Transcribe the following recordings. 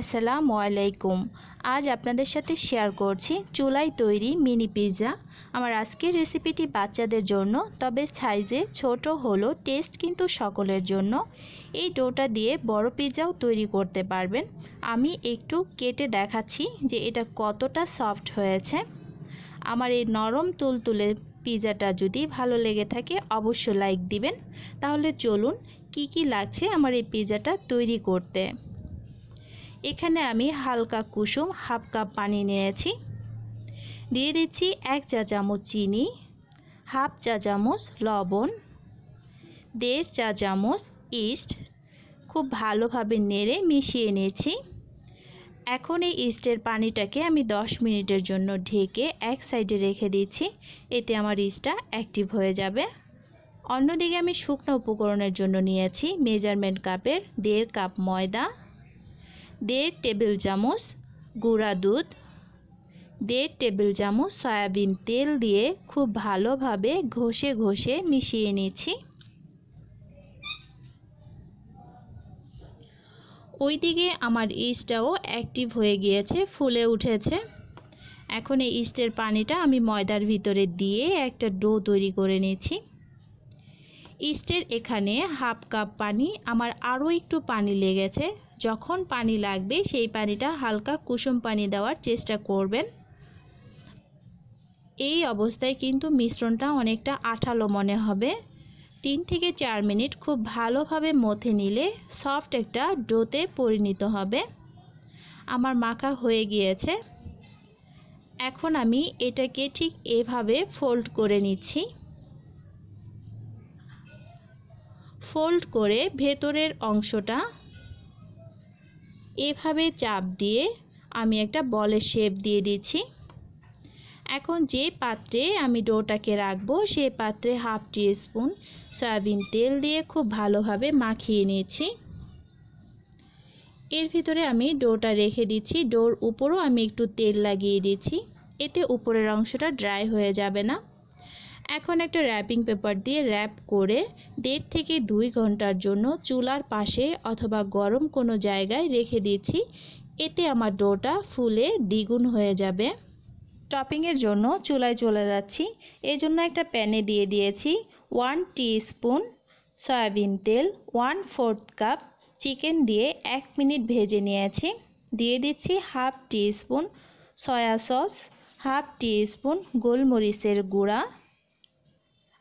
আসসালামু আলাইকুম আজ আপনাদের সাথে শেয়ার করছি চুলাই তৈরি মিনি পিৎজা আমার আজকের রেসিপিটি বাচ্চাদের জন্য তবে সাইজে ছোট হলো টেস্ট কিন্তু সকলের জন্য এই ডোটা দিয়ে বড় পিৎজাও তৈরি করতে পারবেন আমি একটু কেটে দেখাচ্ছি যে এটা কতটা সফট হয়েছে আমার এই নরম তুলে পিজাটা যদি ভালো লেগে থাকে অবশ্য লাইক দিবেন তাহলে চলুন কি কি লাগছে আমার এই পিজাটা তৈরি করতে এখানে আমি হালকা কুসুম হাফ কাপ পানি নিয়েছি দিয়ে দিচ্ছি এক চা চামচ চিনি হাফ চা চামচ লবণ দেড় চা চামচ ইস্ট খুব ভালোভাবে নেড়ে মিশিয়ে নিয়েছি এখন এই ইস্টের পানিটাকে আমি 10 মিনিটের জন্য ঢেকে এক সাইডে রেখে দিচ্ছি এতে আমার ইস্টটা অ্যাক্টিভ হয়ে যাবে অন্যদিকে আমি শুকনো উপকরণের জন্য নিয়েছি মেজারমেন্ট কাপের দেড় কাপ ময়দা দেড় টেবিল চামচ গুঁড়া দুধ দেড় টেবিল চামচ সয়াবিন তেল দিয়ে খুব ভালোভাবে ঘষে ঘষে মিশিয়ে নিচ্ছি ওইদিকে আমার ইস্টটাও অ্যাক্টিভ হয়ে গিয়েছে ফুলে উঠেছে এখন এই ইস্টের পানিটা আমি ময়দার ভিতরে দিয়ে একটা ডো তৈরি করে নিয়েছি ইস্টের এখানে হাফ কাপ পানি আমার আরও একটু পানি লেগেছে যখন পানি লাগবে সেই পানিটা হালকা কুসুম পানি দেওয়ার চেষ্টা করবেন এই অবস্থায় কিন্তু মিশ্রণটা অনেকটা আঠালো মনে হবে তিন থেকে চার মিনিট খুব ভালোভাবে মথে নিলে সফট একটা ডোতে পরিণত হবে আমার মাখা হয়ে গিয়েছে এখন আমি এটাকে ঠিক এভাবে ফোল্ড করে নিচ্ছি ফোল্ড করে ভেতরের অংশটা এভাবে চাপ দিয়ে আমি একটা বলের শেপ দিয়ে দিচ্ছি এখন যে পাত্রে আমি ডোটাকে রাখবো সেই পাত্রে হাফ টি স্পুন সয়াবিন তেল দিয়ে খুব ভালোভাবে মাখিয়ে নিয়েছি এর ভিতরে আমি ডোটা রেখে দিচ্ছি ডোর উপরও আমি একটু তেল লাগিয়ে দিচ্ছি এতে উপরের অংশটা ড্রাই হয়ে যাবে না এখন একটা র্যাপিং পেপার দিয়ে র্যাপ করে দেড় থেকে দুই ঘন্টার জন্য চুলার পাশে অথবা গরম কোনো জায়গায় রেখে দিয়েছি এতে আমার ডোটা ফুলে দ্বিগুণ হয়ে যাবে টপিংয়ের জন্য চুলায় চলে যাচ্ছি এই জন্য একটা প্যানে দিয়ে দিয়েছি ওয়ান স্পুন সয়াবিন তেল ওয়ান ফোর্থ কাপ চিকেন দিয়ে এক মিনিট ভেজে নিয়েছি দিয়ে দিচ্ছি half spoon soya sauce half spoon গোলমরিচের গুঁড়া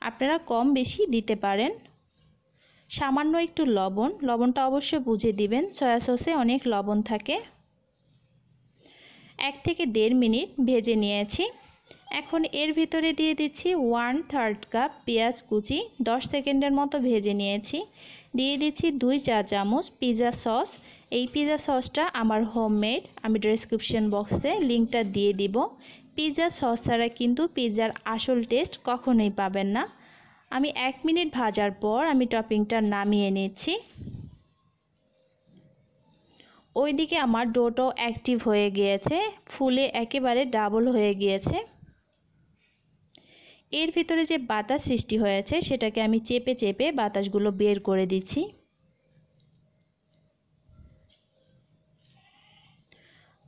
আপনারা কম বেশি দিতে পারেন সামান্য একটু লবণ লবণটা অবশ্যই বুঝে দিবেন সয়া সসে অনেক লবণ থাকে এক থেকে দেড় মিনিট ভেজে নিয়েছি এখন এর ভিতরে দিয়ে দিচ্ছি ওয়ান থার্ড কাপ পেঁয়াজ কুচি দশ সেকেন্ডের মতো ভেজে নিয়েছি দিয়ে দিচ্ছি দুই চা চামচ পিজা সস এই পিজা সসটা আমার হোমমেড আমি ডেসক্রিপশন বক্সে লিঙ্কটা দিয়ে দিব পিজা সস ছাড়া কিন্তু পিজার আসল টেস্ট কখনোই পাবেন না আমি এক মিনিট ভাজার পর আমি টপিংটা নামিয়ে নিচ্ছি ওইদিকে আমার ডোটো অ্যাক্টিভ হয়ে গিয়েছে ফুলে একেবারে ডাবল হয়ে গিয়েছে এর ভিতরে যে বাতাস সৃষ্টি হয়েছে সেটাকে আমি চেপে চেপে বাতাসগুলো বের করে দিচ্ছি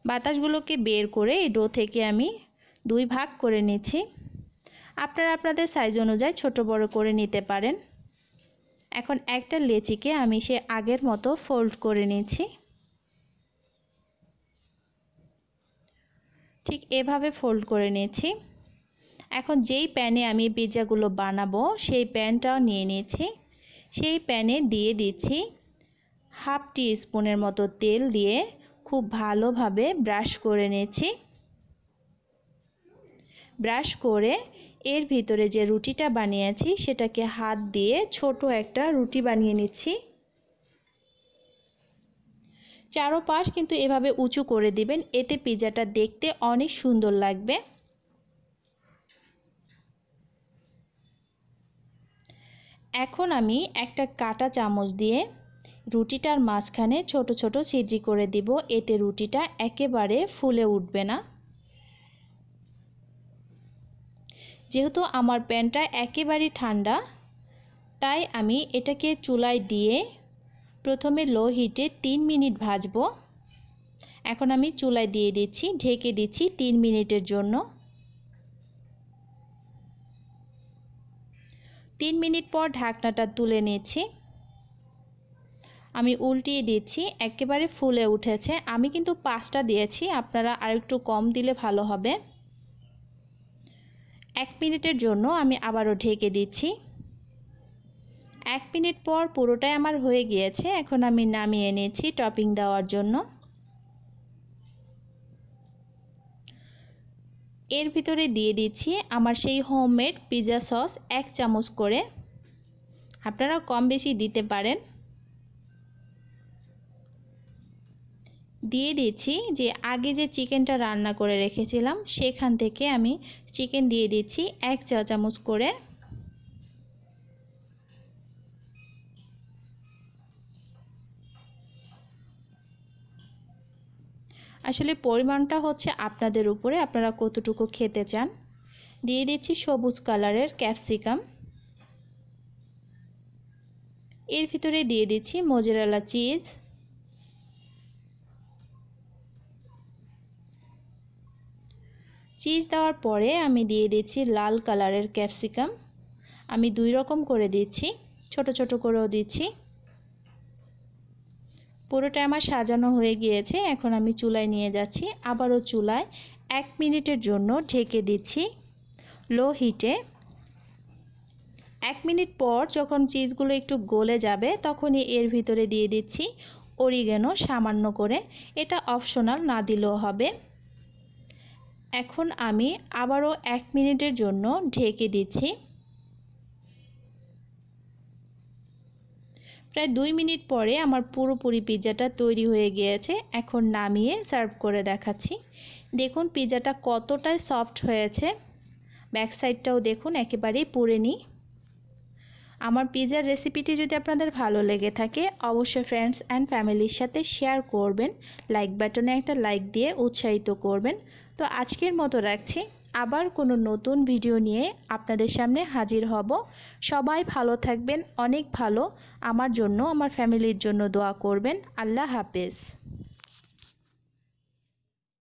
বাতাসগুলোকে বের করে এই ডো থেকে আমি দুই ভাগ করে নিচ্ছি আপনারা আপনাদের সাইজ অনুযায়ী ছোট বড় করে নিতে পারেন এখন একটা লেচিকে আমি সে আগের মতো ফোল্ড করে নিচ্ছি ঠিক এভাবে ফোল্ড করে নিয়েছি এখন যেই প্যানে আমি পিজাগুলো বানাবো সেই প্যানটাও নিয়ে নিয়েছি সেই প্যানে দিয়ে দিচ্ছি হাফ টি স্পুনের মতো তেল দিয়ে খুব ভালোভাবে ব্রাশ করে নিয়েছি ব্রাশ করে এর ভিতরে যে রুটিটা বানিয়েছি সেটাকে হাত দিয়ে ছোট একটা রুটি বানিয়ে নিচ্ছি চারোপাশ কিন্তু এভাবে উঁচু করে দিবেন এতে পিজাটা দেখতে অনেক সুন্দর লাগবে এখন আমি একটা কাটা চামচ দিয়ে রুটিটার মাঝখানে ছোট ছোট সিজি করে দিব এতে রুটিটা একেবারে ফুলে উঠবে না যেহেতু আমার প্যানটা একেবারে ঠান্ডা তাই আমি এটাকে চুলায় দিয়ে প্রথমে লো হিটে তিন মিনিট ভাজবো এখন আমি চুলায় দিয়ে দিচ্ছি ঢেকে দিচ্ছি তিন মিনিটের জন্য তিন মিনিট পর ঢাকনাটা তুলে নিয়েছি আমি উল্টিয়ে দিচ্ছি একেবারে ফুলে উঠেছে আমি কিন্তু পাঁচটা দিয়েছি আপনারা আর একটু কম দিলে ভালো হবে এক মিনিটের জন্য আমি আবারও ঢেকে দিচ্ছি এক মিনিট পর পুরোটাই আমার হয়ে গিয়েছে এখন আমি নামিয়ে নিয়েছি টপিং দেওয়ার জন্য এর ভিতরে দিয়ে দিচ্ছি আমার সেই হোমমেড পিৎজা সস এক চামচ করে আপনারা কম বেশি দিতে পারেন দিয়ে দিচ্ছি যে আগে যে চিকেনটা রান্না করে রেখেছিলাম সেখান থেকে আমি চিকেন দিয়ে দিচ্ছি এক চা চামচ করে আসলে পরিমাণটা হচ্ছে আপনাদের উপরে আপনারা কতটুকু খেতে চান দিয়ে দিচ্ছি সবুজ কালারের ক্যাপসিকাম এর ভিতরে দিয়ে দিচ্ছি মজেরালা চিজ চিজ দেওয়ার পরে আমি দিয়ে দিচ্ছি লাল কালারের ক্যাপসিকাম আমি দুই রকম করে দিচ্ছি ছোট ছোট করেও দিচ্ছি পুরোটা আমার সাজানো হয়ে গিয়েছে এখন আমি চুলায় নিয়ে যাচ্ছি আবারও চুলায় এক মিনিটের জন্য ঢেকে দিচ্ছি লো হিটে এক মিনিট পর যখন চিজগুলো একটু গলে যাবে তখনই এর ভিতরে দিয়ে দিচ্ছি অরিগেনো সামান্য করে এটা অপশনাল না দিলেও হবে এখন আমি আবারও এক মিনিটের জন্য ঢেকে দিচ্ছি প্রায় দুই মিনিট পরে আমার পুরোপুরি পিৎজাটা তৈরি হয়ে গিয়েছে এখন নামিয়ে সার্ভ করে দেখাচ্ছি দেখুন পিৎজাটা কতটাই সফট হয়েছে ব্যাক সাইডটাও দেখুন একেবারেই পুড়ে নিই আমার পিজার রেসিপিটি যদি আপনাদের ভালো লেগে থাকে অবশ্যই ফ্রেন্ডস অ্যান্ড ফ্যামিলির সাথে শেয়ার করবেন লাইক বাটনে একটা লাইক দিয়ে উৎসাহিত করবেন তো আজকের মতো রাখছি আবার কোনো নতুন ভিডিও নিয়ে আপনাদের সামনে হাজির হব সবাই ভালো থাকবেন অনেক ভালো আমার জন্য আমার ফ্যামিলির জন্য দোয়া করবেন আল্লাহ হাফেজ